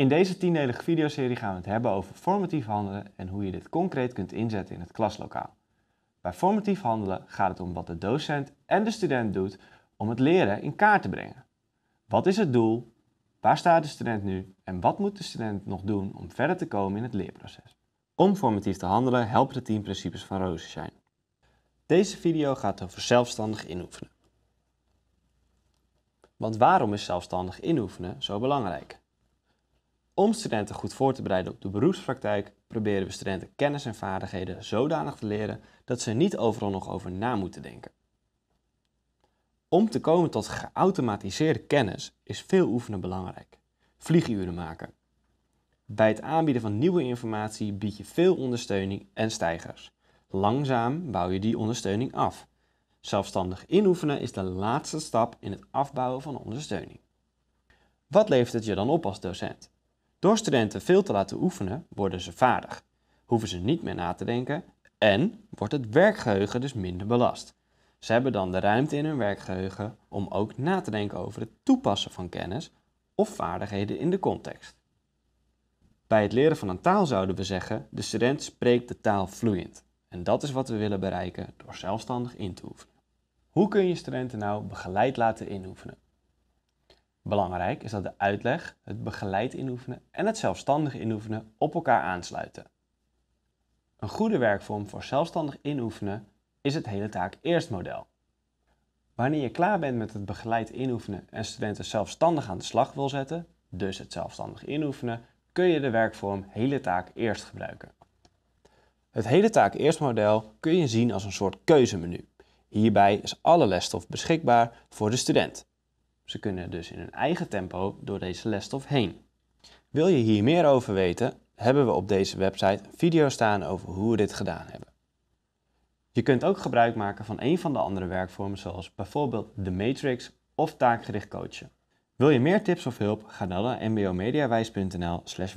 In deze tiendelige videoserie gaan we het hebben over formatief handelen en hoe je dit concreet kunt inzetten in het klaslokaal. Bij formatief handelen gaat het om wat de docent en de student doet om het leren in kaart te brengen. Wat is het doel? Waar staat de student nu? En wat moet de student nog doen om verder te komen in het leerproces? Om formatief te handelen helpen de 10 principes van Rosenshine. Deze video gaat over zelfstandig inoefenen. Want waarom is zelfstandig inoefenen zo belangrijk? Om studenten goed voor te bereiden op de beroepspraktijk proberen we studenten kennis en vaardigheden zodanig te leren dat ze niet overal nog over na moeten denken. Om te komen tot geautomatiseerde kennis is veel oefenen belangrijk. Vlieguren maken. Bij het aanbieden van nieuwe informatie bied je veel ondersteuning en stijgers. Langzaam bouw je die ondersteuning af. Zelfstandig inoefenen is de laatste stap in het afbouwen van ondersteuning. Wat levert het je dan op als docent? Door studenten veel te laten oefenen, worden ze vaardig, hoeven ze niet meer na te denken en wordt het werkgeheugen dus minder belast. Ze hebben dan de ruimte in hun werkgeheugen om ook na te denken over het toepassen van kennis of vaardigheden in de context. Bij het leren van een taal zouden we zeggen, de student spreekt de taal vloeiend. En dat is wat we willen bereiken door zelfstandig in te oefenen. Hoe kun je studenten nou begeleid laten inoefenen? Belangrijk is dat de uitleg, het begeleid inoefenen en het zelfstandig inoefenen op elkaar aansluiten. Een goede werkvorm voor zelfstandig inoefenen is het hele taak eerst model. Wanneer je klaar bent met het begeleid inoefenen en studenten zelfstandig aan de slag wil zetten, dus het zelfstandig inoefenen, kun je de werkvorm hele taak eerst gebruiken. Het hele taak eerst model kun je zien als een soort keuzemenu. Hierbij is alle lesstof beschikbaar voor de student. Ze kunnen dus in hun eigen tempo door deze lesstof heen. Wil je hier meer over weten, hebben we op deze website video's staan over hoe we dit gedaan hebben. Je kunt ook gebruik maken van een van de andere werkvormen zoals bijvoorbeeld de matrix of taakgericht coachen. Wil je meer tips of hulp? Ga dan naar mbomediawijs.nl slash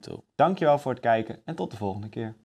toe. Dankjewel voor het kijken en tot de volgende keer.